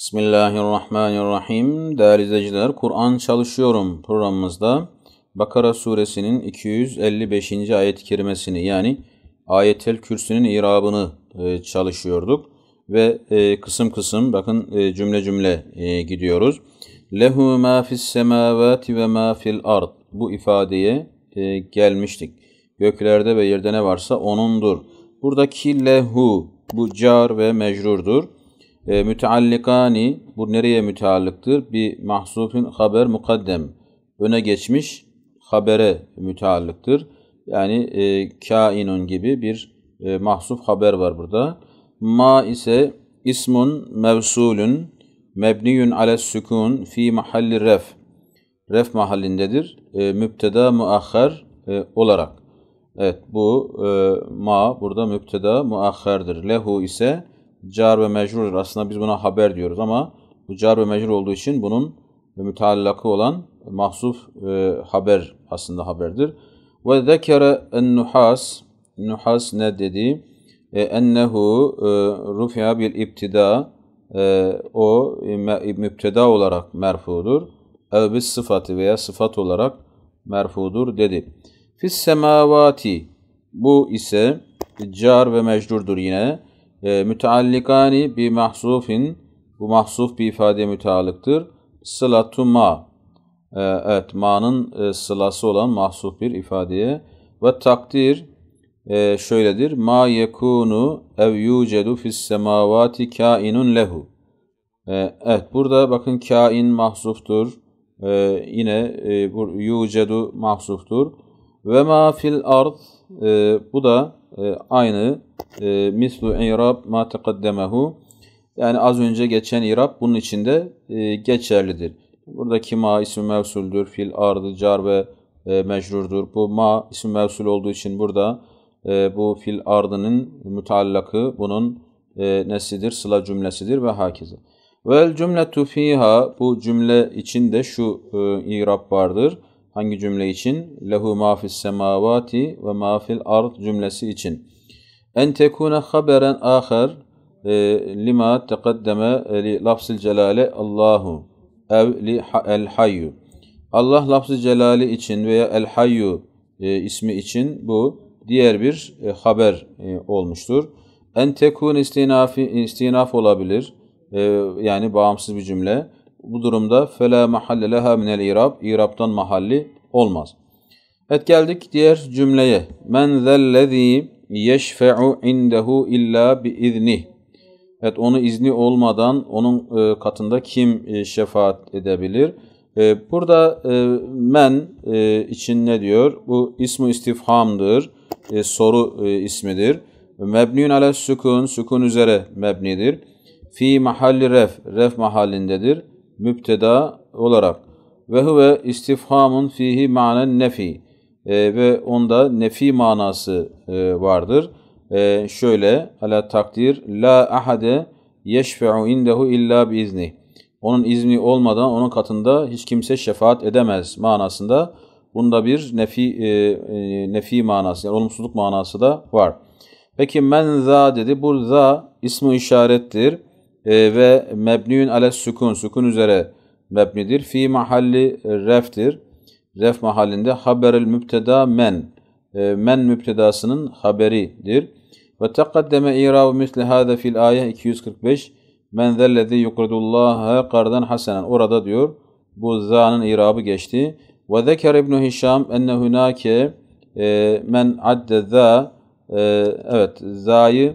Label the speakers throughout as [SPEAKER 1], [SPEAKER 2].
[SPEAKER 1] Bismillahirrahmanirrahim. Değerli izleyiciler, Kur'an Çalışıyorum programımızda Bakara suresinin 255. ayet-i kerimesini yani ayetel kürsünün irabını e, çalışıyorduk. Ve e, kısım kısım bakın e, cümle cümle gidiyoruz. Lehu ma fis semavati ve ma fil ard. Bu ifadeye gelmiştik. Göklerde ve yerde ne varsa O'nundur. Buradaki lehu bu car ve mecrurdur. E, müteallikani bu nereye müteallıktır? Bir mahsufin haber mukaddem. Öne geçmiş habere müteallıktır. Yani e, kainun gibi bir e, mahsuf haber var burada. Ma ise ismun mevsulün mebniyün ale sükun fi mahalli ref. Ref mahallindedir. E, müpteda muahhar e, olarak. Evet bu e, ma burada müpteda muahhardır. Lehu ise car ve mecrur aslında biz buna haber diyoruz ama bu car ve mecrur olduğu için bunun mütalakı olan mahsuf e, haber aslında haberdir. Ve zekere en-nuhas Nuhas ne dedi? E, ennehu e, rufiya bil ibtida e, o e, e müpteda olarak merfudur. Ev bis sıfatı veya sıfat olarak merfudur dedi. Fis semavati bu ise car ve mecrurdur yine. E, müteallikani bi mahsufin bu mahsuf bir ifade müteallıktır. Sılatu ma e, evet ma'nın e, sılası olan mahsuf bir ifadeye ve takdir e, şöyledir. Ma yekunu ev yucedu fis semavati kainun lehu. E, evet burada bakın kain mahsuftur. E, yine e, bu yucedu mahsuftur. Ve ma fil ard e, bu da e, aynı e, mislu irab ma teqaddemehu yani az önce geçen irab bunun içinde e, geçerlidir. Buradaki ma ismi mevsuldür. Fil ardı car ve e, mecrurdur. Bu ma ismi mevsul olduğu için burada e, bu fil ardının müteallakı bunun e, nesidir? Sıla cümlesidir ve hakize. Vel cümletu fiha bu cümle içinde şu e, irab vardır. Hangi cümle için? Lehu ma fis semavati ve ma fil ard cümlesi için. En tekuna haberen ahar e, lima teqaddeme e, li lafzil celale Allahu ev li el hayyu. Allah lafzı celali için veya el hayyu e, ismi için bu diğer bir e, haber e, olmuştur. En tekun istinafi, istinaf olabilir. E, yani bağımsız bir cümle. Bu durumda fela mahalle leha minel irab. İrabtan mahalli olmaz. Et geldik diğer cümleye. Men zellezî yeşfe'u indehu illa bi izni. Evet onu izni olmadan onun e, katında kim e, şefaat edebilir? E, burada men için ne diyor? Bu ismi istifhamdır. Soru ismidir. Mebnün ale sükun, sükun üzere mebnidir. Fi mahalli ref, ref mahallindedir müpteda olarak. Ve huve istifhamun fihi manen nefi e, ve onda nefi manası e, vardır. E, şöyle ala takdir la ahade yeşfe'u indehu illa biizni. Onun izni olmadan onun katında hiç kimse şefaat edemez manasında. Bunda bir nefi e, e, nefi manası yani olumsuzluk manası da var. Peki men za dedi. Bu za ismi işarettir e, ve mebniün ale sukun, sukun üzere mebnidir. Fi mahalli reftir, ref mahallinde haberil mübteda men, e, men mübtedasının haberidir. Ve tekaddeme irav misli hâde fil ayet 245, men zellezi yukridullâhe kardan hasenen. Orada diyor, bu za'nın irabı geçti. Ve zeker İbn-i Hişam enne hunâke e, men adde za, e, evet, za'yı,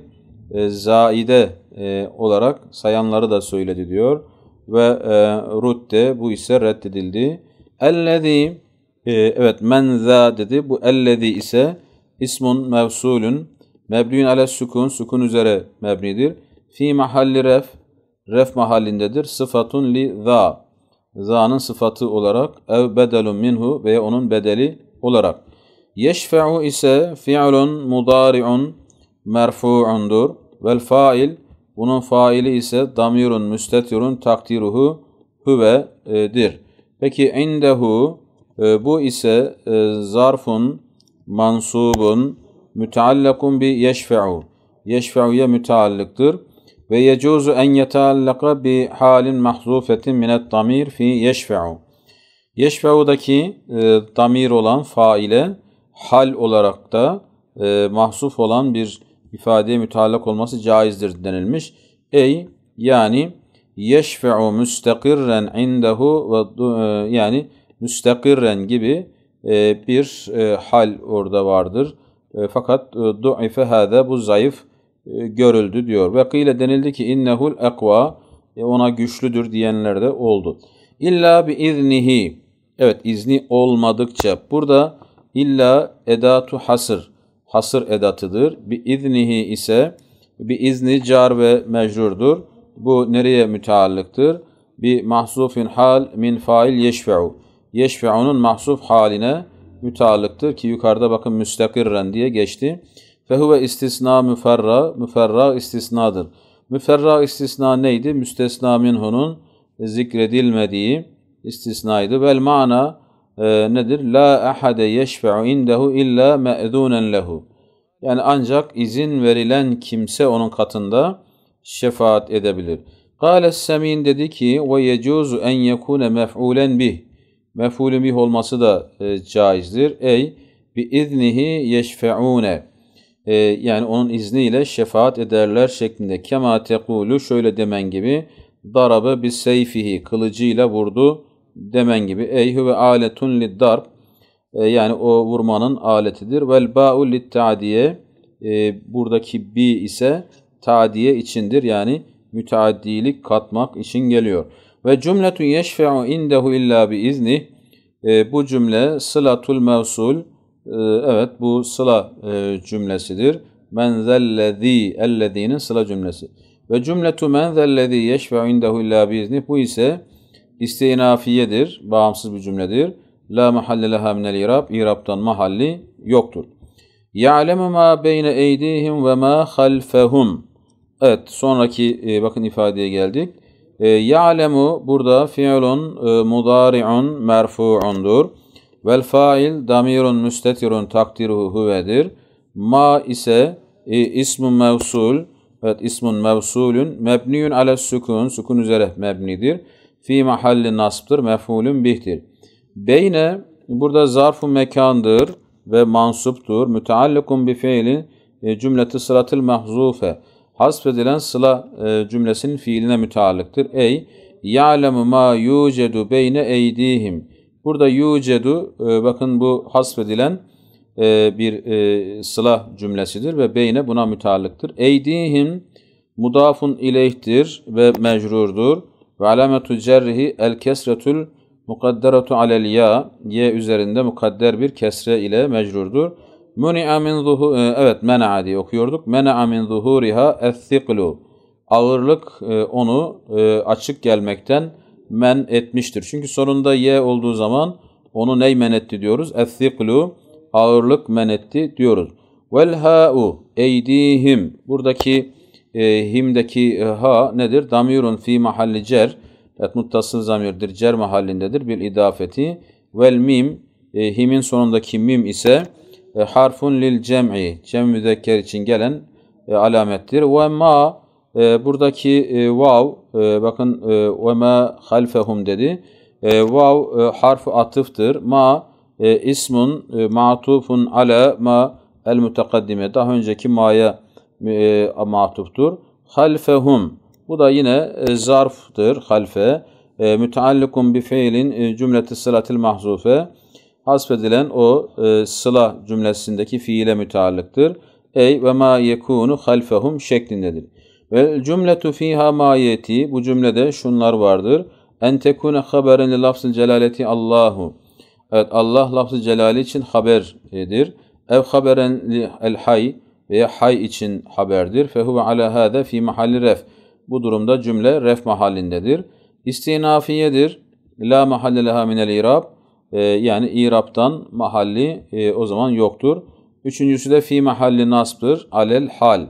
[SPEAKER 1] e, zaide e, olarak sayanları da söyledi diyor. Ve e, rudde bu ise reddedildi. Ellezî e, evet menza dedi. Bu ellezî ise ismun mevsulün mebliyün ale sukun sukun üzere mebnidir. Fi mahalli ref ref mahallindedir. Sıfatun li za za'nın sıfatı olarak ev bedelun minhu veya onun bedeli olarak. Yeşfe'u ise fi'lun mudari'un merfu'undur. Vel fail bunun faili ise damirun müstetirun takdiruhu huve'dir. Peki indehu e, bu ise e, zarfun mansubun müteallakun bi yeşfe'u. Yeşfe'u'ya müteallıktır. Ve yecuzu en yeteallaka bi halin mahzufetin minet damir fi yeşfe'u. Yeşfe'udaki e, damir olan faile hal olarak da mahzuf olan bir ifadeye mütalak olması caizdir denilmiş. Ey yani yeşfe'u müstakirren indehu ve e, yani müstakirren gibi e, bir e, hal orada vardır. Fakat du'ife hâde bu zayıf görüldü diyor. Ve kıyle denildi ki innehul ekva ona güçlüdür diyenler de oldu. İlla bi iznihi. Evet izni olmadıkça. Burada illa edatu hasır hasır edatıdır. Bi iznihi ise bi izni car ve mecrurdur. Bu nereye müteallıktır? Bi mahzufin hal min fail yeşfe'u. Yeşfe'unun mahzuf haline müteallıktır ki yukarıda bakın müstakirren diye geçti. Fehuve istisna müferra, müferra istisnadır. Müferra istisna neydi? Müstesna minhunun zikredilmediği istisnaydı. Vel mana ee, nedir? La ahade yeşfe'u indehu illa me'dunen lehu. Yani ancak izin verilen kimse onun katında şefaat edebilir. Kâle Semin dedi ki ve yecuzu en yekune mef'ulen bih. Mef'ulün bih olması da e, caizdir. Ey bi iznihi yeşfe'une. E, yani onun izniyle şefaat ederler şeklinde. Kema tekulu şöyle demen gibi darabe bi seyfihi kılıcıyla vurdu demen gibi. Ey huve aletun lid darb. E, yani o vurmanın aletidir. Vel ba'u lid e, Buradaki bi ise ta'diye içindir. Yani müteaddilik katmak için geliyor. Ve cümletun yeşfe'u indehu illa bi izni. E, bu cümle sılatul mevsul. Evet bu sıla cümlesidir. Men zellezî ellezînin sıla cümlesi. Ve cümletu men zellezî yeşfe'u indehu illa bi izni. Bu ise İsteğin afiyedir, bağımsız bir cümledir. La mahalle leha minel irab, irabtan mahalli yoktur. Ya'lemu ma beyne eydihim ve ma halfehum. Evet, sonraki e, bakın ifadeye geldik. E, Ya'lemu burada fiilun e, mudari'un merfu'undur. Vel fail damirun müstetirun takdiruhu huvedir. Ma ise e, ismun mevsul, evet ismun mevsulün mebniyün ale sükun, sükun üzere mebnidir fi mahalli nasptır, mef'ulün bih'tir. Beyne burada zarfu mekandır ve mansuptur. Müteallikun bi fiilin e, cümleti sıratil mahzufe. Hasfedilen sıla e, cümlesinin fiiline müteallıktır. Ey ya'lemu ma yucedu beyne eydihim. Burada yucedu e, bakın bu hasfedilen e, bir e, sıla cümlesidir ve beyne buna müteallıktır. Eydihim mudafun ileyhtir ve mecrurdur. Ve alametu cerrihi el kesretül mukadderetu alel ya. Y üzerinde mukadder bir kesre ile mecrurdur. Muni'a min zuhu e, evet mena'a diye okuyorduk. Mena'a min zuhuriha es Ağırlık e, onu e, açık gelmekten men etmiştir. Çünkü sonunda ye olduğu zaman onu ney men etti diyoruz? es ağırlık men etti diyoruz. Vel ha'u eydihim. Buradaki e, himdeki e, ha nedir? Damirun fi mahalli cer. Evet muttasıl zamirdir. Cer mahallindedir. Bir idafeti. Vel mim. E, himin sonundaki mim ise e, harfun lil cem'i. Cem müzekker için gelen e, alamettir. Ve ma e, buradaki e, vav e, bakın e, ve ma halfehum dedi. E, vav e, harf atıftır. Ma e, ismun e, ma'tufun ala ma el mutakaddime. Daha önceki ma'ya e, matuftur. Halfehum. Bu da yine e, zarftır. Halfe. E, müteallikun bi fiilin e, cümleti sılatil mahzufe. Hasfedilen o e, sıla cümlesindeki fiile müteallıktır. Ey ve ma yekunu halfehum şeklindedir. Ve cümletu fiha mayeti. Bu cümlede şunlar vardır. En tekune haberen li lafzı celaleti Allahu. Evet Allah lafzı celali için haberdir. Ev haberen li el hay veya hay için haberdir. Fehuve ala hâde fi mahalli ref. Bu durumda cümle ref mahallindedir. İstinafiyedir. La mahalle leha minel irab. Ee, yani iraptan mahalli e, o zaman yoktur. Üçüncüsü de fi mahalli nasb'dır. Alel hal.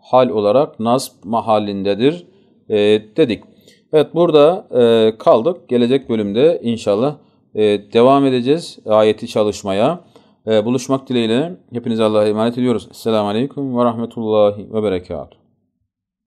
[SPEAKER 1] Hal olarak nasb mahallindedir e, dedik. Evet burada e, kaldık. Gelecek bölümde inşallah e, devam edeceğiz ayeti çalışmaya. Ee, buluşmak dileğiyle hepinize Allah'a emanet ediyoruz. Esselamu Aleyküm ve Rahmetullahi ve Berekatuhu.